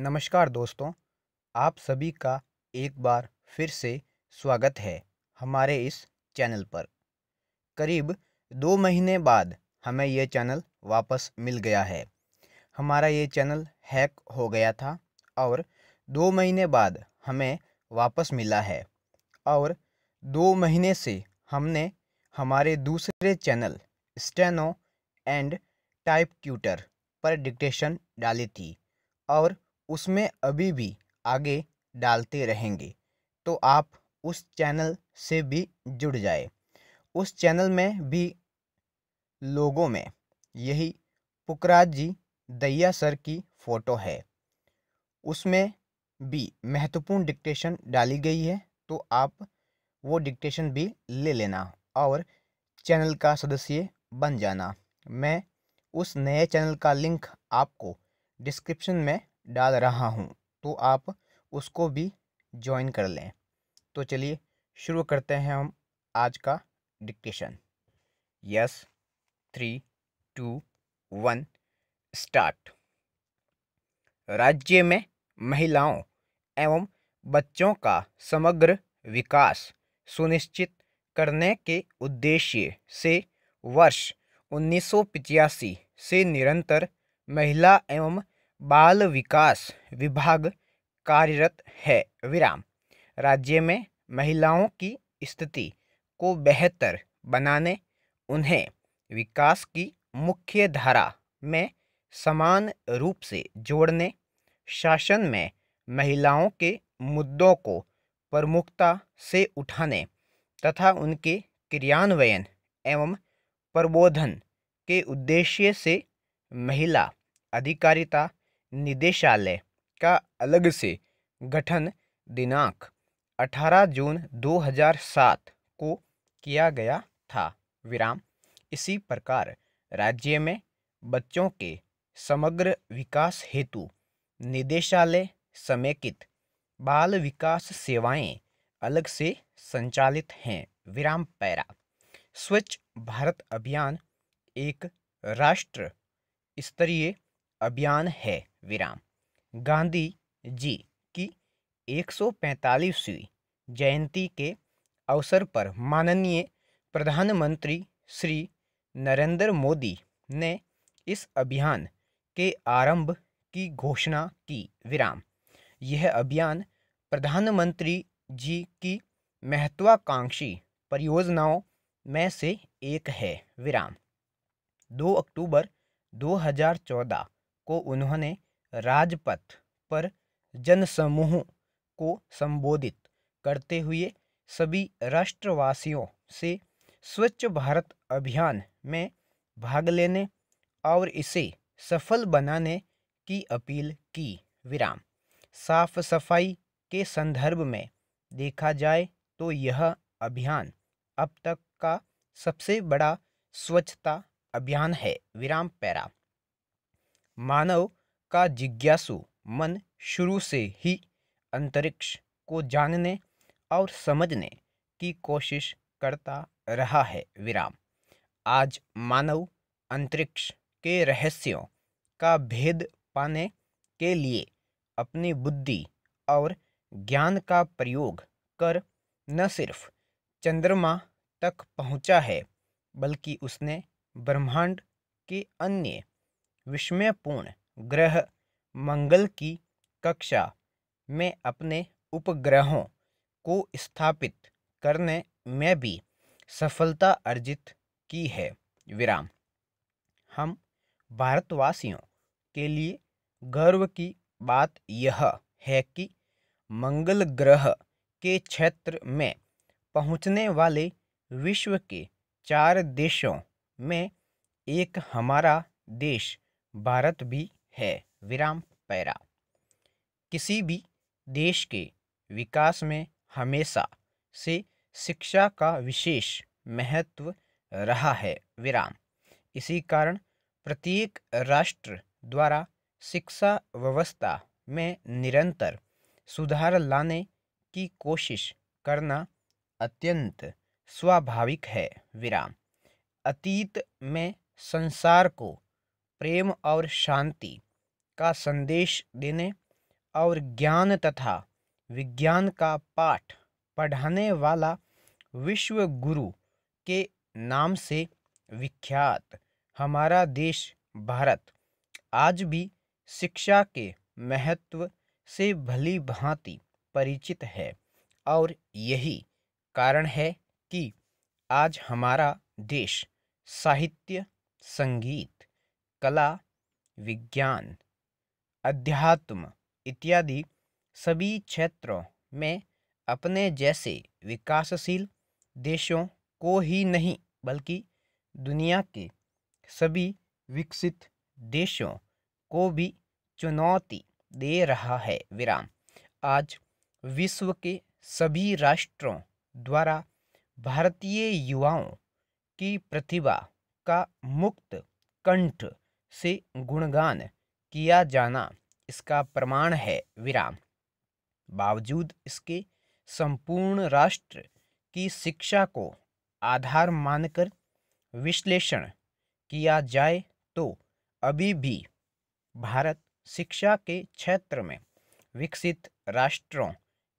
नमस्कार दोस्तों आप सभी का एक बार फिर से स्वागत है हमारे इस चैनल पर करीब दो महीने बाद हमें यह चैनल वापस मिल गया है हमारा ये चैनल हैक हो गया था और दो महीने बाद हमें वापस मिला है और दो महीने से हमने हमारे दूसरे channel steno and type tutor पर डिक्टेशन डाली थी और उसमें अभी भी आगे डालते रहेंगे तो आप उस चैनल से भी जुड़ जाए उस चैनल में भी लोगों में यही पुकराज जी दैया सर की फ़ोटो है उसमें भी महत्वपूर्ण डिक्टेशन डाली गई है तो आप वो डिक्टेशन भी ले लेना और चैनल का सदस्य बन जाना मैं उस नए चैनल का लिंक आपको डिस्क्रिप्शन में डाल रहा हूँ तो आप उसको भी ज्वाइन कर लें तो चलिए शुरू करते हैं हम आज का dictation yes three two one start राज्य में महिलाओं एवं बच्चों का समग्र विकास सुनिश्चित करने के उद्देश्य से वर्ष उन्नीस से निरंतर महिला एवं बाल विकास विभाग कार्यरत है विराम राज्य में महिलाओं की स्थिति को बेहतर बनाने उन्हें विकास की मुख्य धारा में समान रूप से जोड़ने शासन में महिलाओं के मुद्दों को प्रमुखता से उठाने तथा उनके क्रियान्वयन एवं प्रबोधन के उद्देश्य से महिला अधिकारिता निदेशालय का अलग से गठन दिनांक 18 जून 2007 को किया गया था विराम इसी प्रकार राज्य में बच्चों के समग्र विकास हेतु निदेशालय समेकित बाल विकास सेवाएं अलग से संचालित हैं विराम पैरा स्वच्छ भारत अभियान एक राष्ट्र स्तरीय अभियान है विराम गांधी जी की 145वीं जयंती के अवसर पर माननीय प्रधानमंत्री श्री नरेंद्र मोदी ने इस अभियान के आरंभ की घोषणा की विराम यह अभियान प्रधानमंत्री जी की महत्वाकांक्षी परियोजनाओं में से एक है विराम 2 अक्टूबर 2014 को उन्होंने राजपथ पर जनसमूह को संबोधित करते हुए सभी राष्ट्रवासियों से स्वच्छ भारत अभियान में भाग लेने और इसे सफल बनाने की अपील की विराम साफ सफाई के संदर्भ में देखा जाए तो यह अभियान अब तक का सबसे बड़ा स्वच्छता अभियान है विराम पैरा मानव का जिज्ञासु मन शुरू से ही अंतरिक्ष को जानने और समझने की कोशिश करता रहा है विराम आज मानव अंतरिक्ष के रहस्यों का भेद पाने के लिए अपनी बुद्धि और ज्ञान का प्रयोग कर न सिर्फ चंद्रमा तक पहुंचा है बल्कि उसने ब्रह्मांड के अन्य विस्मयपूर्ण ग्रह मंगल की कक्षा में अपने उपग्रहों को स्थापित करने में भी सफलता अर्जित की है विराम हम भारतवासियों के लिए गर्व की बात यह है कि मंगल ग्रह के क्षेत्र में पहुंचने वाले विश्व के चार देशों में एक हमारा देश भारत भी है विराम पैरा किसी भी देश के विकास में हमेशा से शिक्षा का विशेष महत्व रहा है विराम इसी कारण प्रत्येक राष्ट्र द्वारा शिक्षा व्यवस्था में निरंतर सुधार लाने की कोशिश करना अत्यंत स्वाभाविक है विराम अतीत में संसार को प्रेम और शांति का संदेश देने और ज्ञान तथा विज्ञान का पाठ पढ़ाने वाला विश्व गुरु के नाम से विख्यात हमारा देश भारत आज भी शिक्षा के महत्व से भली भांति परिचित है और यही कारण है कि आज हमारा देश साहित्य संगीत कला विज्ञान अध्यात्म इत्यादि सभी क्षेत्रों में अपने जैसे विकासशील देशों को ही नहीं बल्कि दुनिया के सभी विकसित देशों को भी चुनौती दे रहा है विराम आज विश्व के सभी राष्ट्रों द्वारा भारतीय युवाओं की प्रतिभा का मुक्त कंठ से गुणगान किया जाना इसका प्रमाण है विराम बावजूद इसके संपूर्ण राष्ट्र की शिक्षा को आधार मानकर विश्लेषण किया जाए तो अभी भी भारत शिक्षा के क्षेत्र में विकसित राष्ट्रों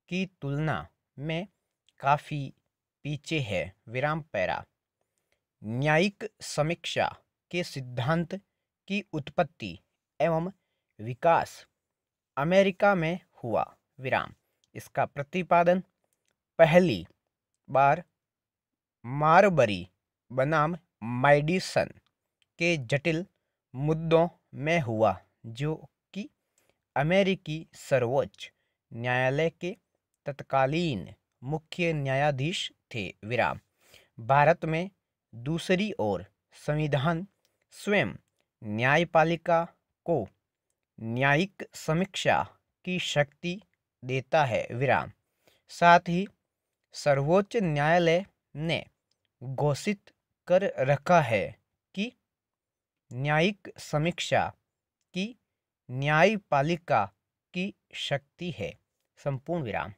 की तुलना में काफ़ी पीछे है विराम पैरा न्यायिक समीक्षा के सिद्धांत की उत्पत्ति एवं विकास अमेरिका में हुआ विराम इसका प्रतिपादन पहली बार मारबरी बनाम माइडिसन के जटिल मुद्दों में हुआ जो कि अमेरिकी सर्वोच्च न्यायालय के तत्कालीन मुख्य न्यायाधीश थे विराम भारत में दूसरी ओर संविधान स्वयं न्यायपालिका को न्यायिक समीक्षा की शक्ति देता है विराम साथ ही सर्वोच्च न्यायालय ने घोषित कर रखा है कि न्यायिक समीक्षा की न्यायपालिका की शक्ति है संपूर्ण विराम